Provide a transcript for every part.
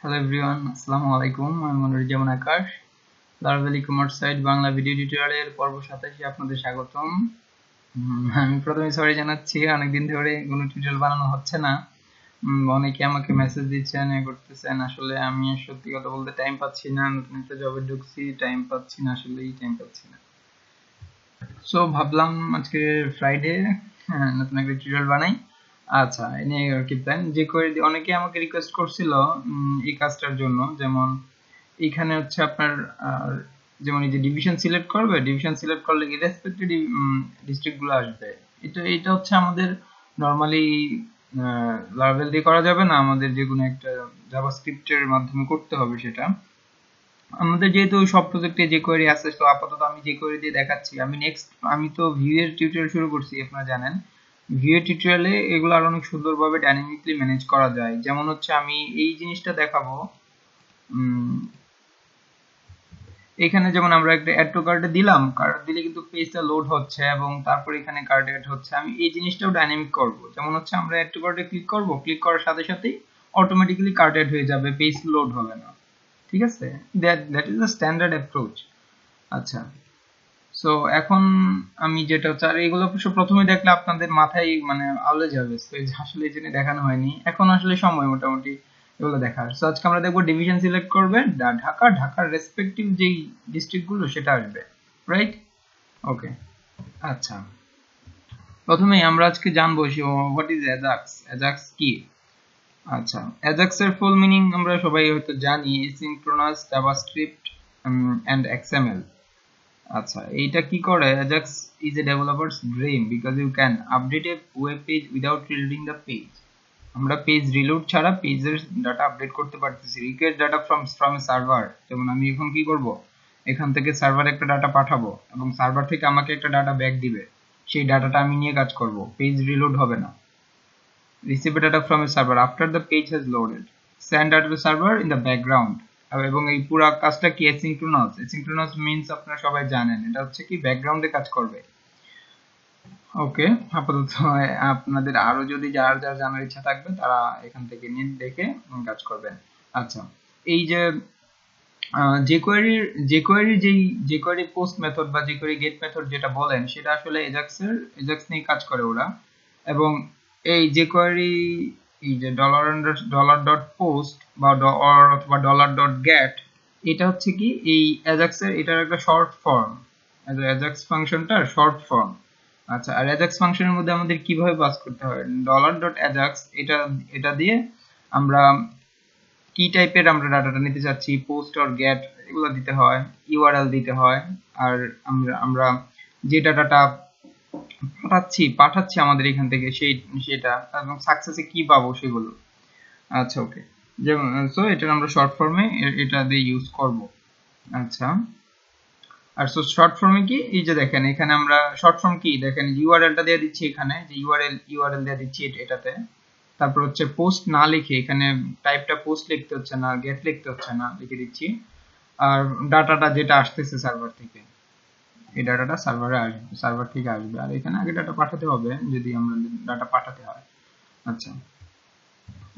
hello everyone আসসালামু আলাইকুম আমি Moniruzzaman Akash Laravel ecommerce site Bangla video টিউটোরিয়ালের পর্ব সাতাশে আপনাদের স্বাগতম আমি প্রথমে সরি জানাচ্ছি অনেকদিন ধরে কোনো টিউটোরিয়াল বানানো হচ্ছে না অনেকে আমাকে মেসেজ দিচ্ছেন এ করতেছেন আসলে আমি সত্যি কথা বলতে টাইম পাচ্ছি না নতুন একটা জবে ঢুকছি টাইম পাচ্ছি না আসলেই টাইম পাচ্ছি না সো ভাবলাম আজকে ফ্রাইডে হ্যাঁ, নতুন একটা টিউটোরিয়াল বানাই আচ্ছা নিয়ে আর কি প্ল্যান যে করে অনেকে আমাকে রিকোয়েস্ট করছিল এই কাজটার জন্য যেমন এখানে হচ্ছে আপনার যেমন এই যে ডিভিশন সিলেক্ট করবে ডিভিশন সিলেক্ট করলে কি রেসপেক্টিভ ডিস্ট্রিক্টগুলো আসবে এটা এটা হচ্ছে আমাদের নর্মালি লার্ভেল দিয়ে করা যাবে না আমাদের যে কোনো একটা জাভাস্ক্রিপ্টের মাধ্যমে করতে হবে সেটা আমাদের যেহেতু সব প্রজেক্টে যে কোয়েরি আছে তো আপাতত আমি যে কোয়েরি দিয়ে দেখাচ্ছি আমি নেক্সট আমি তো ভিউ এর টিউটোরিয়াল শুরু করছি আপনারা জানেন ভিএ টিউটোরিয়ালে এগুলো আর অনেক সুন্দরভাবে ডাইনামিকলি ম্যানেজ করা যায় যেমন হচ্ছে আমি এই জিনিসটা দেখাবো এখানে যেমন আমরা একটা অ্যাড টু কার্ডে দিলাম কার্ড দিলে কিন্তু পেজটা লোড হচ্ছে এবং তারপর এখানে কার্ড অ্যাড হচ্ছে আমি এই জিনিসটাও ডাইনামিক করব যেমন হচ্ছে আমরা অ্যাড টু কার্ডে ক্লিক করব ক্লিক করার সাথে সাথেই অটোমেটিক্যালি কার্ড অ্যাড হয়ে যাবে পেজ লোড হবে না ঠিক আছে that that is the standard approach আচ্ছা সো এখন আমি যেটা চাই এগুলো সব প্রথমে দেখলে আপনাদের মাথায় মানে আলো যাবে আসলে এই জন্য দেখানো হয়নি এখন আসলে সময় মোটামুটি এগুলো দেখার সো আজকে আমরা দেখবো ডিভিশন সিলেক্ট করবে ঢাকা ঢাকার রেসপেক্টিভ যেই ডিস্ট্রিক্টগুলো সেটা আসবে রাইট ওকে আচ্ছা প্রথমেই আমরা আজকে জানবো হোয়াট ইজ অ্যাজাক্স অ্যাজাক্স কি আচ্ছা অ্যাজাক্স এর ফুল মিনিং আমরা সবাই হয়তো জানি সিনক্রোনাস জাভাস্ক্রিপ্ট এন্ড এক্সএমএল আচ্ছা এইটা কি করে ajax is a developer's dream because you can update a web page without reloading the page আমরা পেজ রিলোড ছাড়া পেজের ডাটা আপডেট করতে পারতেছি request data from from server যেমন আমি এখন কি করব এখান থেকে সার্ভারে একটা ডাটা পাঠাবো এবং সার্ভার থেকে আমাকে একটা ডাটা ব্যাক দিবে সেই ডাটাটা আমি নিয়ে কাজ করব পেজ রিলোড হবে না receive data from a server after the page has loaded send data to server in the background এবং এই পুরো কাজটা কি অ্যাসিঙ্ক্রোনাস অ্যাসিঙ্ক্রোনাস মিন্স আপনারা সবাই জানেন এটা হচ্ছে কি ব্যাকগ্রাউন্ডে কাজ করবে ওকে আপাতত আপনাদের আরো যদি যার যার জানার ইচ্ছা থাকবে তারা এখান থেকে নিয়ে দেখে কাজ করবেন আচ্ছা এই যে জেকোয়ারির জেকোয়ারি যেই জেকোয়ারি পোস্ট মেথড বা জেকোয়ারি গেট মেথড যেটা বলেন সেটা আসলে এজাক্সের এজাক্স নিয়ে কাজ করে ওরা এবং এই জেকোয়ারি কি যে ডলার ডলার ডট পোস্ট বা অথবা ডলার ডট গ্যাট এটা হচ্ছে কি এই অ্যাজাক্সের এটার একটা শর্ট ফর্ম অ্যাজাক্স ফাংশনটার শর্ট ফর্ম আচ্ছা আর অ্যাজাক্স ফাংশনের মধ্যে আমাদের কিভাবে পাস করতে হয় ডলার ডট অ্যাজাক্স এটা এটা দিয়ে আমরা কি টাইপের আমরা ডাটাটা নিতে চাচ্ছি পোস্ট অর গ্যাট এগুলো দিতে হয় ইউআরএল দিতে হয় আর আমরা আমরা যে ডাটাটা পাঠাচ্ছি পাঠাচ্ছি আমাদের এখান থেকে সেই সেটা এবং সাকসেসে কি পাবো সেগুলো আচ্ছা ওকে যেমন সো এটা আমরা শর্ট ফর্মে এটা দিয়ে ইউজ করব আচ্ছা আর সো শর্ট ফর্মে কি এই যে দেখেন এখানে আমরা শর্ট ফর্ম কি দেখেন ইউআরএলটা দিয়ে দিচ্ছি এখানে যে ইউআরএল ইউআরএল দিয়ে দিচ্ছি এটাতে তারপর হচ্ছে পোস্ট না লিখে এখানে টাইপটা পোস্ট লিখতে হচ্ছে না গেট লিখতে হচ্ছে না লিখে দিচ্ছি আর ডাটাটা যেটা আসতেছে সার্ভার থেকে এই ডাটাটা সার্ভারে আসবে সার্ভার থেকে আসবে আর এখানে আগে ডাটা পাঠাতে হবে যদি আমরা ডাটা পাঠাতে হয় আচ্ছা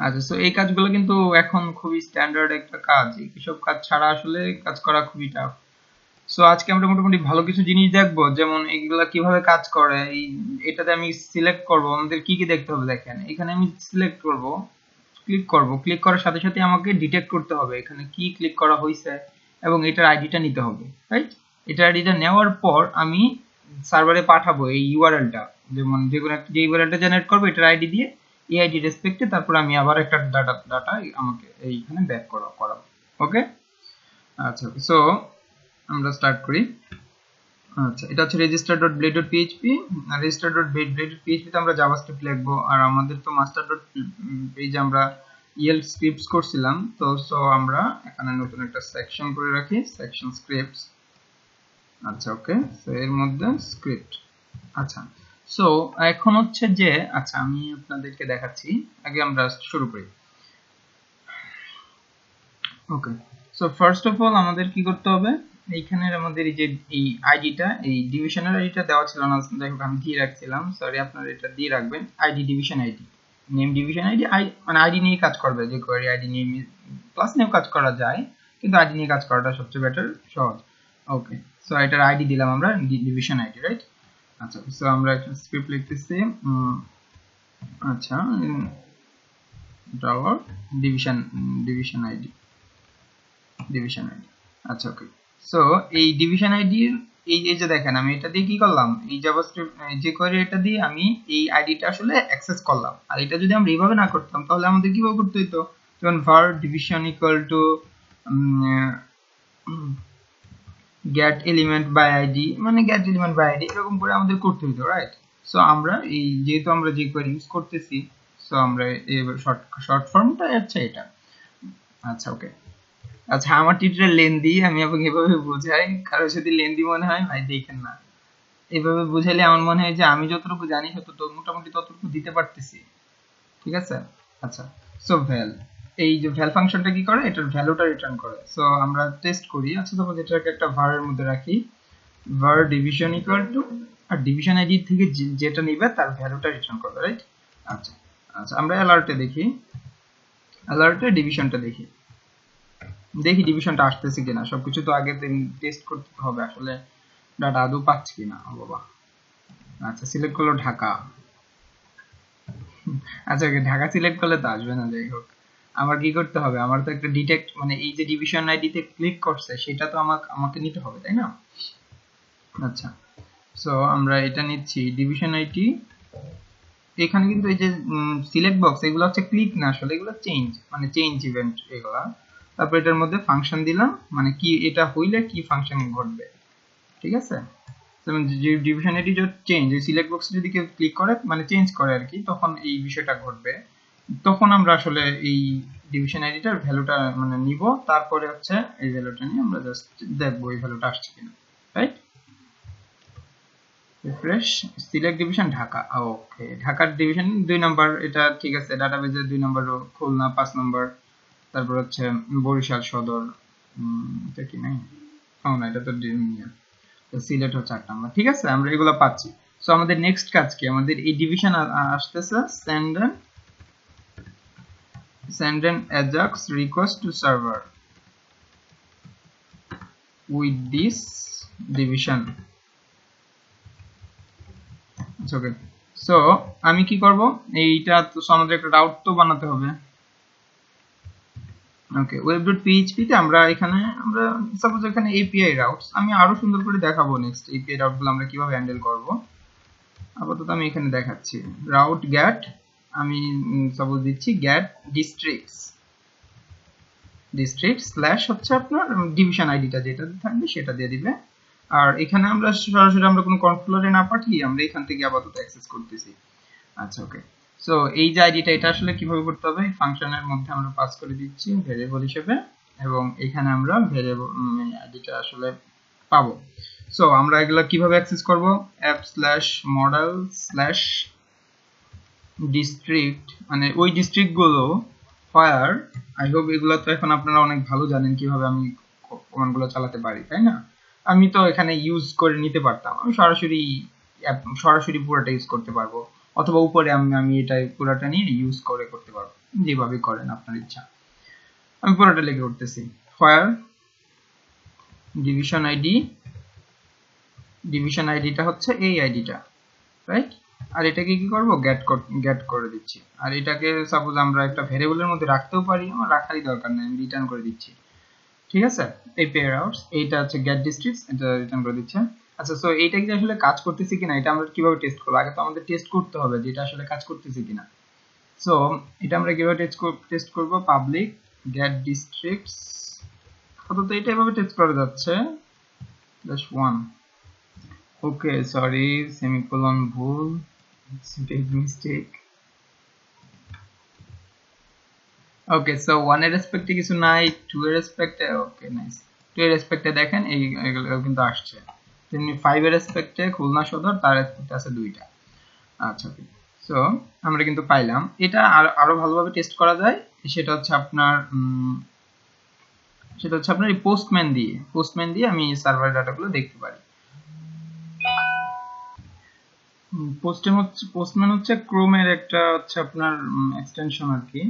আচ্ছা সো এই কাজগুলো কিন্তু এখন খুবই স্ট্যান্ডার্ড একটা কাজ এইসব কাজ ছাড়া আসলে কাজ করা খুবই টাফ সো আজকে আমরা মোটামুটি ভালো কিছু জিনিস দেখবো যেমন এগুলো কিভাবে কাজ করে এই এটাতে আমি সিলেক্ট করব আমাদের কি কি দেখতে হবে দেখেন এখানে আমি সিলেক্ট করব ক্লিক করব ক্লিক করার সাথে সাথে আমাকে ডিটেক্ট করতে হবে এখানে কি ক্লিক করা হয়েছে এবং এটার আইডিটা নিতে হবে রাইট এটা এটা নেওয়ার পর আমি সার্ভারে পাঠাবো এই ইউআরএলটা যেমন যে কোনো যে ইউআরএলটা জেনারেট করবো এটার আইডি দিয়ে এই আইডি রেসপেক্টে তারপর আমি আবার একটা ডাটা ডাটা আমাকে এইখানে ব্যাক করা করাবো ওকে আচ্ছা সো আমরা স্টার্ট করি আচ্ছা এটা হচ্ছে register dot blade dot PHP register dot blade blade dot পিএইচপিতে আমরা জাভাস্ক্রিপ্ট লিখবো আর আমাদের তো মাস্টার ডট পেজ আমরা ইএল স্ক্রিপ্টস করছিলাম তো সো আমরা এখানে নতুন একটা সেকশন করে রাখি সেকশন স্ক্রিপ্টস আচ্ছা ওকে এর মধ্যে স্ক্রিপ্ট আচ্ছা সো এখন হচ্ছে যে আচ্ছা আমি আপনাদেরকে দেখাচ্ছি আগে আমরা শুরু করি okay so first of all আমাদের কি করতে হবে এইখানে আমাদের এই যে এই আইডিটা এই ডিভিশনের আইডিটা দেওয়া ছিল না যাই হোক আমি দিয়ে রাখছিলাম সরি আপনারা এটা দিয়ে রাখবেন ID division ID name division ID মানে আইডি নিয়ে কাজ করবে যে কোয়ারি আইডি নিয়ে প্লাস নিয়েও কাজ করা যায় কিন্তু আইডি নিয়ে কাজ করাটা সবচেয়ে বেটার সহজ ওকে সো এটার আইডি দিলাম আমরা ডিভিশন আইডি রাইট আচ্ছা সো আমরা একটা স্ক্রিপ্ট লিখতেছি আচ্ছা dot division division ID division ID আচ্ছা ওকে সো এই ডিভিশন আইডি এই এই যে দেখেন আমি এটা দিয়ে কি করলাম এই জাভাস্ক্রিপ্ট যে করে এটা দিয়ে আমি এই আইডিটা আসলে অ্যাক্সেস করলাম আর এটা যদি আমরা এইভাবে না করতাম তাহলে আমাদের কিভাবে করতে হতো যেমন var division equal to get element by id মানে get element by id এরকম করে আমাদের করতে হইতো রাইট সো আমরা এই যেহেতু আমরা যে কোয়ারি ইউজ করতেছি সো আমরা শর্ট শর্ট ফর্মটা হচ্ছে এটা আচ্ছা ওকে আচ্ছা আমার টিটরা লেন্দি আমি আপনাকে এভাবে বোঝাই কারো যদি লেন্দি মনে হয় ভাই দেখেন না এভাবে বুঝাইলে আমার মনে হয় যে আমি যতটুকু জানি তত মোটামুটি ততটুকু দিতে পারতেছি ঠিক আছে আচ্ছা সো ভেল এই যে ভ্যাল ফাংশনটা কি করে এটার ভ্যালুটা রিটার্ন করে সো আমরা টেস্ট করি আচ্ছা সাপোজ এটাকে একটা var এর মধ্যে রাখি ভার ডিভিশন ইকুয়াল টু আর ডিভিশন আইডি থেকে যেটা নিবে তার ভ্যালুটা রিটার্ন করবে রাইট আচ্ছা আচ্ছা আমরা অ্যালার্টে দেখি অ্যালার্টে ডিভিশনটা দেখি দেখি ডিভিশনটা আসতেছে কিনা সবকিছু তো আগে টেস্ট করতে হবে আসলে ডাটা আদৌ পাচ্ছে কিনা ও বাবা আচ্ছা সিলেক্ট করলো ঢাকা আচ্ছা ঢাকা সিলেক্ট করলে তো আসবে না যাই হোক আমার কি করতে হবে আমার তো একটা ডিটেক্ট মানে এই যে ডিভিশন আইডিতে ক্লিক করছে সেটা তো আমাকে আমাকে নিতে হবে তাই না আচ্ছা সো আমরা এটা নিচ্ছি ডিভিশন আইটি এখানে কিন্তু এই যে সিলেক্ট বক্স এগুলো হচ্ছে ক্লিক না আসলে এগুলো চেঞ্জ মানে চেঞ্জ ইভেন্ট এগুলা তারপর এটার মধ্যে ফাংশন দিলাম মানে কি এটা হইলে কি ফাংশন ঘটবে ঠিক আছে ডিভিশন যে চেঞ্জ এই সিলেক্ট বক্সে যদি কেউ ক্লিক করে মানে চেঞ্জ করে আর কি তখন এই বিষয়টা ঘটবে তখন আমরা আসলে এই ডিভিশন আইডিটার ভ্যালুটা মানে নিব তারপরে হচ্ছে এই ভ্যালুটা নিয়ে আমরা জাস্ট দেখব এই ভ্যালুটা আসছে কিনা right refresh select division Dhaka okay ঢাকার ডিভিশন দুই নাম্বার এটা ঠিক আছে ডাটাবেজের দুই নাম্বার খুলনা পাঁচ নাম্বার তারপর হচ্ছে বরিশাল সদর এটা কি নাই ও oh, না এটা তো তো সিলেট হচ্ছে আট নাম্বার ঠিক আছে আমরা এগুলো পাচ্ছি সো আমাদের নেক্সট কাজ কি আমাদের এই ডিভিশন আসতেছে standard send an ajax request to server with this division okay so আমি কি করব এইটা তো আমাদের একটা রাউট তো বানাতে হবে ওকে ওয়েব ডট পিএইচপি তে আমরা এখানে আমরা সাপোজ এখানে এপিআই রাউটস আমি আরো সুন্দর করে দেখাবো নেক্সট এপিআই গুলো আমরা কিভাবে হ্যান্ডেল করব আপাতত আমি এখানে দেখাচ্ছি রাউট গ্যাট আমি সাপোজ দিচ্ছি গ্যাট ডিস্ট্রিক্টস ডিস্ট্রিক্ট স্ল্যাশ হচ্ছে আপনার ডিভিশন আইডিটা যেটা থাকবে সেটা দিয়ে দিবে আর এখানে আমরা সরাসরি আমরা কোনো কন্ট্রোলারে না পাঠিয়ে আমরা এখান থেকে আপাতত অ্যাক্সেস করতেছি আচ্ছা ওকে সো এই যে আইডিটা এটা আসলে কিভাবে করতে হবে ফাংশনের মধ্যে আমরা পাস করে দিচ্ছি ভেরিয়েবল হিসেবে এবং এখানে আমরা ভেরিয়েবল আইডিটা আসলে পাবো সো আমরা এগুলো কিভাবে অ্যাক্সেস করব app slash model slash district মানে ওই ডিস্ট্রিক্টগুলো ফায়ার আই হোপ এগুলো তো এখন আপনারা অনেক ভালো জানেন কিভাবে আমি কমান্ডগুলো চালাতে পারি তাই না আমি তো এখানে ইউজ করে নিতে পারতাম আমি সরাসরি সরাসরি পুরোটা ইউজ করতে পারবো অথবা উপরে আমি আমি এটা পুরোটা নিয়ে ইউজ করে করতে পারবো যেভাবে করেন আপনার ইচ্ছা আমি পুরোটা লিখে উঠতেছি ফায়ার ডিভিশন আইডি ডিভিশন আইডিটা হচ্ছে এই আইডিটা রাইট আর এটাকে কি করব গ্যাট গ্যাট করে দিচ্ছি আর এটাকে সাপোজ আমরা একটা ভেরিয়েবলের মধ্যে রাখতেও পারি আমার রাখারই দরকার নেই আমি রিটার্ন করে দিচ্ছি ঠিক আছে এই পেয়ার আউটস এইটা হচ্ছে গ্যাট ডিস্ট্রিক্টস এটা রিটার্ন করে দিচ্ছে আচ্ছা সো এইটা কি আসলে কাজ করতেছে কিনা এটা আমরা কিভাবে টেস্ট করব আগে তো আমাদের টেস্ট করতে হবে যে এটা আসলে কাজ করতেছে কিনা সো এটা আমরা কিভাবে টেস্ট টেস্ট করব পাবলিক গ্যাট ডিস্ট্রিক্টস আপাতত এটা এভাবে টেস্ট করা যাচ্ছে ড্যাশ 1 ওকে সরি semicolon ভুল it's a big mistake okay so one এর রেসপেক্টে কিছু নাই টু এর রেসপেক্টে ওকে নাইস টু এর রেসপেক্টে দেখেন এই এগুলো কিন্তু আসছে তেমনি ফাইভ এর রেসপেক্টে খুলনা সদর তার রেসপেক্টে আছে দুইটা আচ্ছা ওকে সো আমরা কিন্তু পাইলাম এটা আরো ভালোভাবে টেস্ট করা যায় সেটা হচ্ছে আপনার সেটা হচ্ছে আপনার এই পোস্টম্যান দিয়ে পোস্টম্যান দিয়ে আমি সার্ভার ডাটাগুলো দেখতে পারি পোস্টম্যান হচ্ছে পোস্টম্যান হচ্ছে ক্রোমের একটা হচ্ছে আপনার এক্সটেনশন আর কি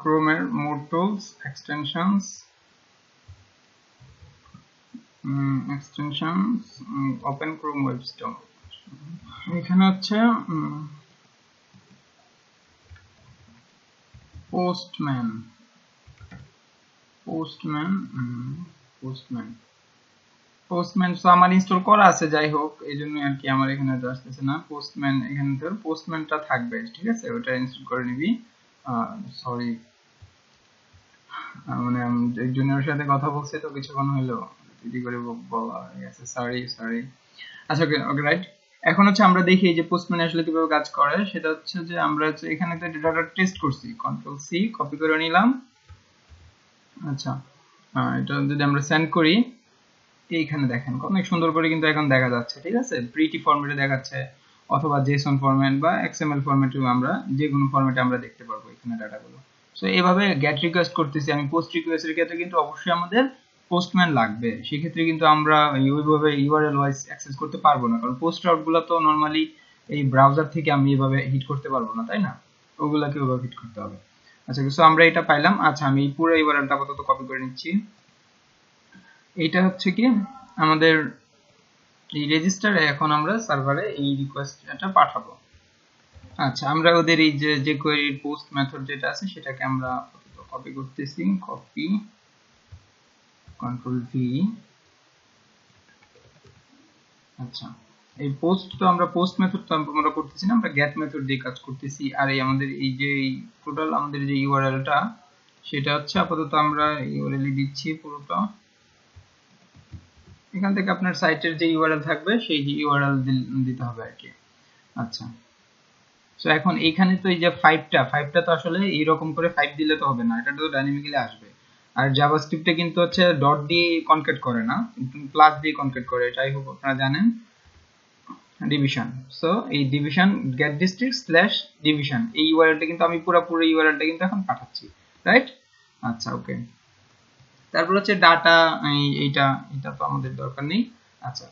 ক্রোমের more tools extensions extensions open Chrome web store এখানে হচ্ছে পোস্টম্যান পোস্টম্যান পোস্টম্যান পোস্টম্যান তো আমার ইনস্টল করা আছে যাই হোক এই জন্য আর কি আমার এখানে তো আসতেছে না পোস্টম্যান এখানে তোর পোস্টম্যানটা থাকবে ঠিক আছে ওটা ইনস্টল করে নিবি সরি মানে জুনিয়র সাথে কথা বলছি তো কিছুক্ষণ হলো যদি করে বলা হয়ে গেছে সরি সরি আচ্ছা ওকে ওকে রাইট এখন হচ্ছে আমরা দেখি যে পোস্টম্যান আসলে কিভাবে কাজ করে সেটা হচ্ছে যে আমরা হচ্ছে এখানে তো ডেটাটা টেস্ট করছি কন্ট্রোল সি কপি করে নিলাম আচ্ছা এটা যদি আমরা সেন্ড করি এইখানে দেখেন অনেক সুন্দর করে কিন্তু এখন দেখা যাচ্ছে ঠিক আছে প্রিটি ফরম্যাটে দেখাচ্ছে অথবা জেসন ফরম্যাট বা এক্সএমএল ফরম্যাটে আমরা যে কোনো ফরম্যাটে আমরা দেখতে পারবো এখানে ডাটাগুলো সো এভাবে গেট রিকোয়েস্ট করতেছি আমি পোস্ট রিকোয়েস্টের ক্ষেত্রে কিন্তু অবশ্যই আমাদের পোস্টম্যান লাগবে সেক্ষেত্রে কিন্তু আমরা ওইভাবে ইউআরএল ওয়াইজ অ্যাক্সেস করতে পারবো না কারণ পোস্ট রাউটগুলো তো নর্মালি এই ব্রাউজার থেকে আমি এভাবে হিট করতে পারবো না তাই না ওগুলাকে ওভাবে হিট করতে হবে আচ্ছা সো আমরা এটা পাইলাম আচ্ছা আমি পুরো ইউআরএলটা আপাতত কপি করে নিচ্ছি এটা হচ্ছে কি আমাদের এই রেজিস্টারে এখন আমরা সার্ভারে এই রিকোয়েস্টটা পাঠাবো আচ্ছা আমরা ওদের এই যে যে কোয়েরি পোস্ট মেথড যেটা আছে সেটাকে আমরা কপি করতেছি কপি কন্ট্রোল ভি আচ্ছা এই পোস্ট তো আমরা পোস্ট মেথড তো আমরা করতেছি না আমরা গ্যাট মেথড দিয়ে কাজ করতেছি আর এই আমাদের এই যে টোটাল আমাদের যে ইউআরএলটা সেটা হচ্ছে আপাতত আমরা ইউআরএল দিচ্ছি পুরোটা এখান থেকে আপনার সাইটের যে ইউআরএল থাকবে সেই যে ইউআরএল দিতে হবে আর কি আচ্ছা সো এখন এইখানে তো এই যে ফাইভটা ফাইভটা তো আসলে এইরকম করে ফাইভ দিলে তো হবে না এটা তো ডাইনামিক্যালি আসবে আর জাভাস্ক্রিপ্টে কিন্তু হচ্ছে ডট দিয়ে কনকেট করে না প্লাস দিয়ে কনকেট করে এটাই হোক আপনারা জানেন ডিভিশন সো এই division get district slash division এই ইউআরএলটা কিন্তু আমি পুরো পুরো ইউআরএলটা কিন্তু এখন পাঠাচ্ছি রাইট আচ্ছা ওকে তারপর হচ্ছে ডাটা এইটা এটা তো আমাদের দরকার নেই আচ্ছা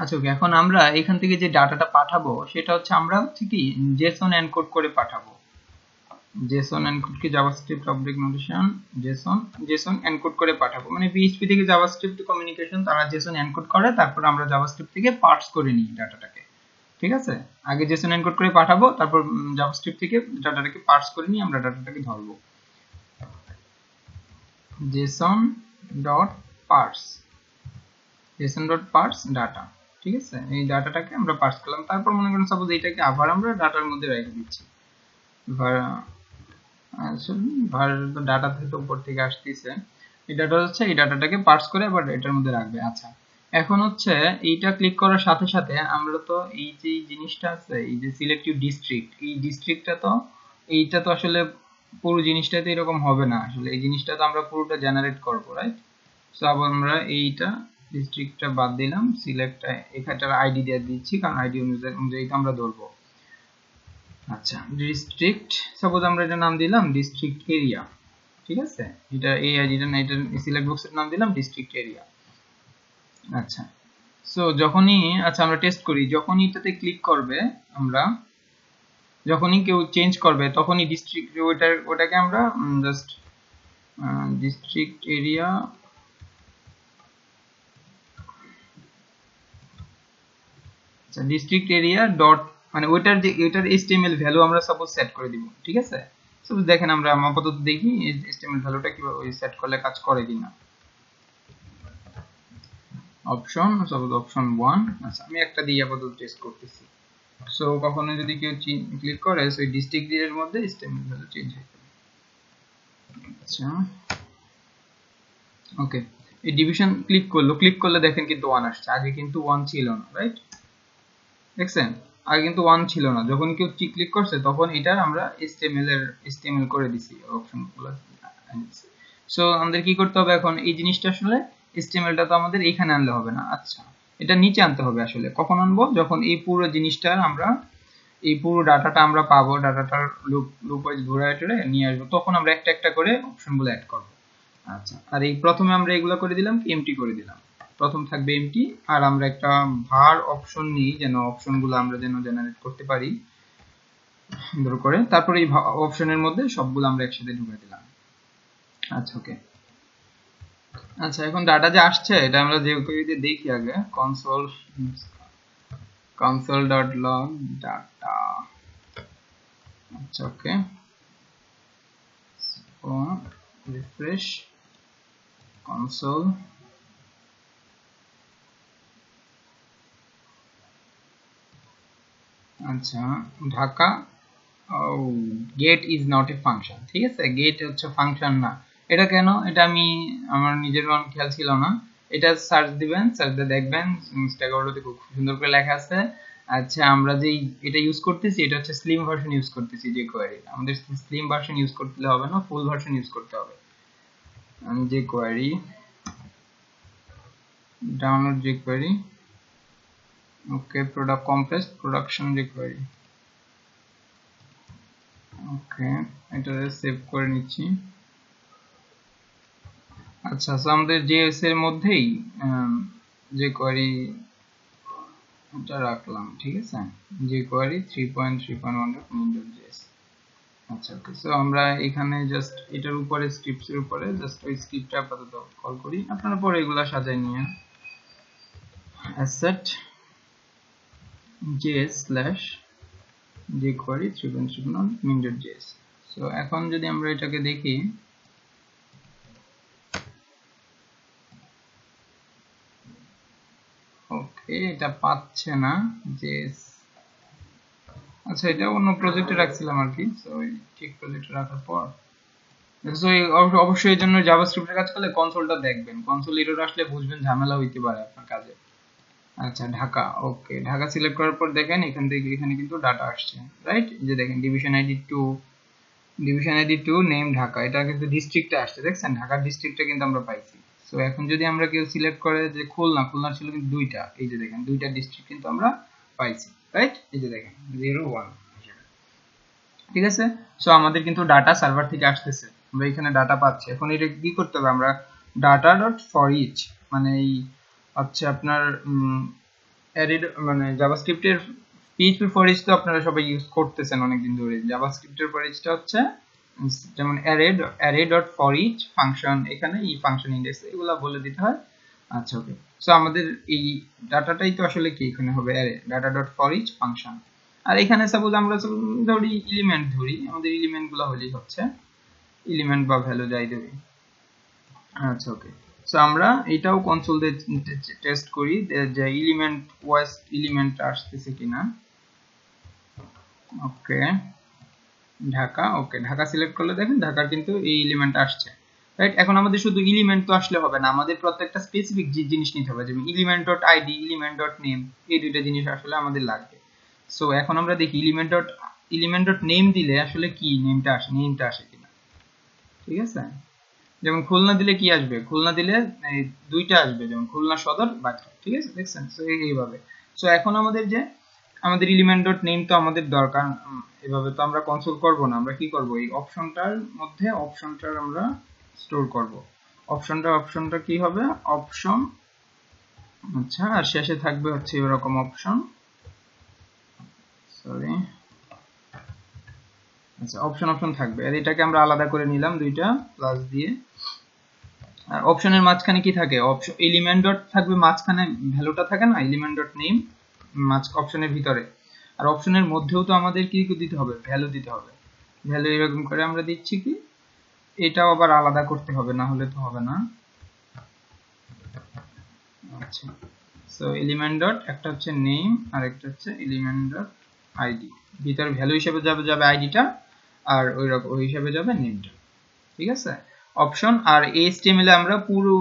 আচ্ছা ওকে এখন আমরা এখান থেকে যে ডাটাটা পাঠাবো সেটা হচ্ছে আমরা হচ্ছে কি জেসন এনকোড করে পাঠাবো জেসন এনকোড কি JavaScript object notation JSON JSON encode করে পাঠাবো মানে পিএইচপি থেকে জাভাস্ক্রিপ্ট কমিউনিকেশন তারা জেসন এনকোড করে তারপর আমরা জাভাস্ক্রিপ্ট থেকে পার্স করে নিই ডাটাটাকে ঠিক আছে আগে জেসন এনকোড করে পাঠাবো তারপর জাভাস্ক্রিপ্ট থেকে ডাটাটাকে পার্টস করে নিয়ে আমরা ডাটাটাকে ধরবো json dot parse json dot parse data ঠিক আছে এই ডাটাটাকে আমরা পার্স করলাম তারপর মনে করেন সাপোজ এইটাকে আবার আমরা ডাটার মধ্যে রেখে দিচ্ছি ভার ডাটা থেকে উপর থেকে আসতেছে এই ডাটা হচ্ছে এই ডাটাটাকে পার্স করে আবার এটার মধ্যে রাখবে আচ্ছা এখন হচ্ছে এইটা ক্লিক করার সাথে সাথে আমরা তো এই যে জিনিসটা আছে এই যে সিলেক্টিভ ডিস্ট্রিক্ট এই ডিস্ট্রিক্টটা তো এইটা তো আসলে পুরো জিনিসটাতে এরকম হবে না আসলে এই জিনিসটা তো আমরা পুরোটা জেনারেট করবো রাইট সো আবার আমরা এইটা ডিস্ট্রিক্টটা বাদ দিলাম সিলেক্ট এখানটার আইডি দিয়ে দিচ্ছি কারণ আইডি অনুযায়ী আমরা ধরবো আচ্ছা ডিস্ট্রিক্ট সাপোজ আমরা এটা নাম দিলাম ডিস্ট্রিক্ট এরিয়া ঠিক আছে এটা এই আইডিটা না এটা সিলেক্ট বক্সের নাম দিলাম ডিস্ট্রিক্ট এরিয়া আচ্ছা সো যখনই আচ্ছা আমরা টেস্ট করি যখনই এটাতে ক্লিক করবে আমরা যখনই কেউ চেঞ্জ করবে তখনই ডিস্ট্রিক্ট ওইটার ওটাকে আমরা just district area district area dot মানে ওইটার যে ওইটার এইচটিএমএল ভ্যালু আমরা সাপোজ সেট করে দিব ঠিক আছে সাপোজ দেখেন আমরা আপাতত দেখি এইচটিএমএল ভ্যালুটা কিভাবে ওই সেট করলে কাজ করে কিনা অপশন সাপোজ অপশন ওয়ান আচ্ছা আমি একটা দিই আপাতত টেস্ট করতেছি সো কখনো যদি কেউ ক্লিক করে সেই ডিস্ট্রিক্ট এর মধ্যে স্টেটমেন্ট ভ্যালু চেঞ্জ হয়ে যাবে আচ্ছা ওকে এই ডিভিশন ক্লিক করলো ক্লিক করলে দেখেন কিন্তু ওয়ান আসছে আগে কিন্তু ওয়ান ছিল না রাইট দেখছেন আগে কিন্তু ওয়ান ছিল না যখন কেউ ক্লিক করছে তখন এটা আমরা এসটিএমএল এর এসটিএমএল করে দিছি অপশনগুলো সো আমাদের কি করতে হবে এখন এই জিনিসটা আসলে এসটিএমএলটা তো আমাদের এখানে আনলে হবে না আচ্ছা এটা নিচে আনতে হবে আসলে কখন আনবো যখন এই পুরো জিনিসটা আমরা এই পুরো ডাটাটা আমরা পাবো ডাটাটার লুপ লুপ ওয়াইজ ঘুরায় নিয়ে আসবো তখন আমরা একটা একটা করে অপশনগুলো অ্যাড করব আচ্ছা আর এই প্রথমে আমরা এগুলো করে দিলাম এমটি করে দিলাম প্রথম থাকবে এমটি আর আমরা একটা ভার অপশন নিই যেন অপশনগুলো আমরা যেন জেনারেট করতে পারি সুন্দর করে তারপরে এই অপশনের মধ্যে সবগুলো আমরা একসাথে ঢুকে দিলাম আচ্ছা ওকে আচ্ছা এখন ডাটা যে আসছে এটা আমরা যে যদি দেখি আগে console console dot log data আচ্ছা ওকে রিফ্রেশ কনসোল আচ্ছা ঢাকা ও get is not a function ঠিক আছে গেট হচ্ছে ফাংশন না এটা কেন এটা আমি আমার নিজের অন খেয়াল ছিল না এটা সার্চ দিবেন সার্চ দেখবেন স্ট্যাগওয়ার্ডতে খুব সুন্দর করে লেখা আছে আচ্ছা আমরা যে এটা ইউজ করতেছি এটা হচ্ছে স্লিম ভার্সন ইউজ করতেছি যে কোয়ারি আমাদের স্লিম ভার্সন ইউজ করতে হবে না ফুল ভার্সন ইউজ করতে হবে jQuery download jQuery okay product complex production jQuery okay এটা সেভ করে নিচ্ছি আচ্ছা তো আমাদের জেএস এর মধ্যেই যে কোয়ারি এটা রাখলাম ঠিক আছে যে কোয়ারি 3.3.1.1 জেএস আচ্ছা ওকে সো আমরা এখানে জাস্ট এটার উপরে স্ক্রিপ্টস এর উপরে জাস্ট ওই স্ক্রিপ্টটা আপাতত কল করি আপনারা পরে এগুলো সাজাই নিয়ে asset js slash jquery 3.3.1 min.js so এখন যদি আমরা এটাকে দেখি করতে এটা পাচ্ছে না যে আচ্ছা এটা অন্য প্রজেক্টে রাখছিলাম আর কি সো ঠিক প্রজেক্টে রাখার পর সো অবশ্যই এই জন্য জাভাস্ক্রিপ্টের কাজ করলে কনসোলটা দেখবেন কনসোল এরর আসলে বুঝবেন ঝামেলা হইতে পারে আপনার কাজে আচ্ছা ঢাকা ওকে ঢাকা সিলেক্ট করার পর দেখেন এখান থেকে এখানে কিন্তু ডাটা আসছে রাইট যে দেখেন division ID two division ID two name Dhaka এটা কিন্তু ডিস্ট্রিক্টে আসছে দেখছেন ঢাকা ডিস্ট্রিক্টে কিন্তু আমরা পাইছি তো এখন যদি আমরা কেউ সিলেক্ট করে যে খুলনা খুলনা ছিল কিন্তু দুইটা এই যে দেখেন দুইটা ডিস্ট্রিক্ট কিন্তু আমরা পাইছি রাইট এই যে দেখেন জিরো ঠিক আছে সো আমাদের কিন্তু ডাটা সার্ভার থেকে আসতেছে আমরা এখানে ডাটা পাচ্ছি এখন এটা কি করতে হবে আমরা ডাটা ডট ফর ইচ মানে এই হচ্ছে আপনার এডিট মানে জাভাস্ক্রিপ্টের পিএইচপি ফর ইচ তো আপনারা সবাই ইউজ করতেছেন অনেকদিন ধরে জাভাস্ক্রিপ্টের ফর ইচটা হচ্ছে যেমন array array dot for each function এখানে ই ফাংশন ইন্ডেক্স এগুলা বলে দিতে হয় আচ্ছা ওকে সো আমাদের এই ডাটাটাই তো আসলে কি এখানে হবে array data dot for each function আর এখানে সাপোজ আমরা ধরি এলিমেন্ট ধরি আমাদের এলিমেন্ট গুলো হলেই হচ্ছে এলিমেন্ট বা ভ্যালু যাই ধরি আচ্ছা ওকে সো আমরা এটাও কনসোল দিয়ে টেস্ট করি যে এলিমেন্ট ওয়াইজ এলিমেন্ট আসতেছে কিনা okay Dhaka okay Dhaka select করলে দেখেন ঢাকার কিন্তু এই এলিমেন্ট আসছে রাইট এখন আমাদের শুধু এলিমেন্ট তো আসলে হবে না আমাদের প্রত্যেকটা স্পেসিফিক জিনিস নিতে হবে যেমন element dot ID element dot name এই দুইটা জিনিস আসলে আমাদের লাগবে সো এখন আমরা দেখি element dot element dot name দিলে আসলে কি নেমটা আসে নেমটা আসে কিনা ঠিক আছে যেমন খুলনা দিলে কি আসবে খুলনা দিলে দুইটা আসবে যেমন খুলনা সদর বাকি ঠিক আছে দেখছেন সো এইভাবে সো এখন আমাদের যে আমাদের এলিমেন্ট ডট নেম তো আমাদের দরকার এভাবে তো আমরা কনসোল করব না আমরা কি করব এই অপশনটার মধ্যে অপশনটার আমরা স্টোর করব অপশনটা অপশনটা কি হবে অপশন আচ্ছা আর শেষে থাকবে হচ্ছে এরকম অপশন সরি আচ্ছা অপশন অপশন থাকবে আর এটাকে আমরা আলাদা করে নিলাম দুইটা প্লাস দিয়ে আর অপশনের মাঝখানে কি থাকে অপশন এলিমেন্ট ডট থাকবে মাঝখানে ভ্যালুটা থাকে না এলিমেন্ট ডট নেম মাঝ অপশনের ভিতরে আর অপশনের মধ্যেও তো আমাদের কি দিতে হবে ভ্যালু দিতে হবে ভ্যালু এরকম করে আমরা দিচ্ছি কি এটাও আবার আলাদা করতে হবে না হলে তো হবে না আচ্ছা সো এলিমেন্ট ডট একটা হচ্ছে নেম আর একটা হচ্ছে এলিমেন্ট ডট আইডি ভিতরে ভ্যালু হিসেবে যাবে যাবে আইডিটা আর ওই রকম ওই হিসেবে যাবে নেমটা ঠিক আছে অপশন আর এইচটিএমএল আমরা পুরো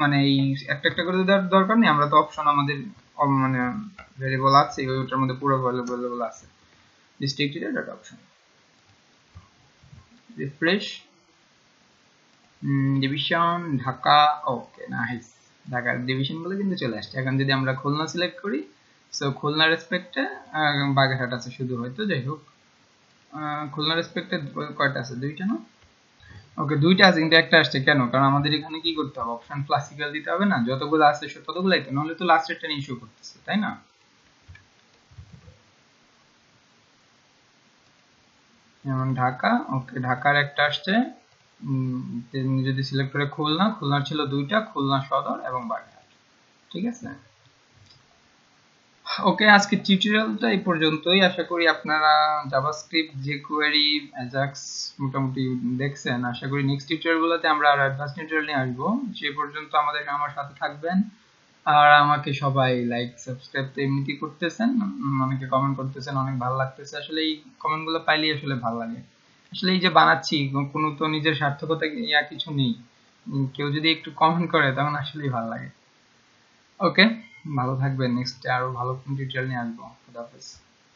মানে এই একটা একটা করে দেওয়ার দরকার নেই আমরা তো অপশন আমাদের মানে ভেরিয়েবল আছে ওইটার মধ্যে পুরো আছে district option refresh division Dhaka okay nice ঢাকার ডিভিশন বলে কিন্তু চলে আসছে এখন যদি আমরা খুলনা সিলেক্ট করি সো খুলনা রেসপেক্টে বাগেরহাট আছে শুধু হয়তো যাই হোক খুলনা রেসপেক্টে কয়টা আছে দুইটা না ওকে দুইটা আছে কিন্তু একটা আসছে কেন কারণ আমাদের এখানে কি করতে হবে অপশন ক্লাসিক্যাল দিতে হবে না যতগুলো আছে সব ততগুলাই তো নাহলে তো লাস্টেরটা ইস্যু করতেছে তাই না যেমন ঢাকা ওকে ঢাকার একটা আসছে যদি সিলেক্ট করে খুলনা খুলনার ছিল দুইটা খুলনা সদর এবং বাগেরহাট ঠিক আছে ওকে আজকে টিউটোরিয়ালটা এই পর্যন্তই আশা করি আপনারা জাভাস্ক্রিপ্ট জেকুয়েরি অ্যাজাক্স মোটামুটি দেখছেন আশা করি নেক্সট টিউটোরিয়ালগুলোতে আমরা আর অ্যাডভান্স টিউটোরিয়াল নিয়ে আসবো সে পর্যন্ত আমাদের আমার সাথে থাকবেন আর আমাকে সবাই লাইক সাবস্ক্রাইব তো এমনিতেই করতেছেন অনেকে কমেন্ট করতেছেন অনেক ভালো লাগতেছে আসলে এই কমেন্টগুলো পাইলেই আসলে ভালো লাগে আসলে এই যে বানাচ্ছি কোনো তো নিজের সার্থকতা ইয়া কিছু নেই কেউ যদি একটু কমেন্ট করে তখন আসলেই ভালো লাগে ওকে ভালো থাকবেন নেক্সট আরো ভালো টিউটোরিয়াল নিয়ে আসবো খুদাহাফেজ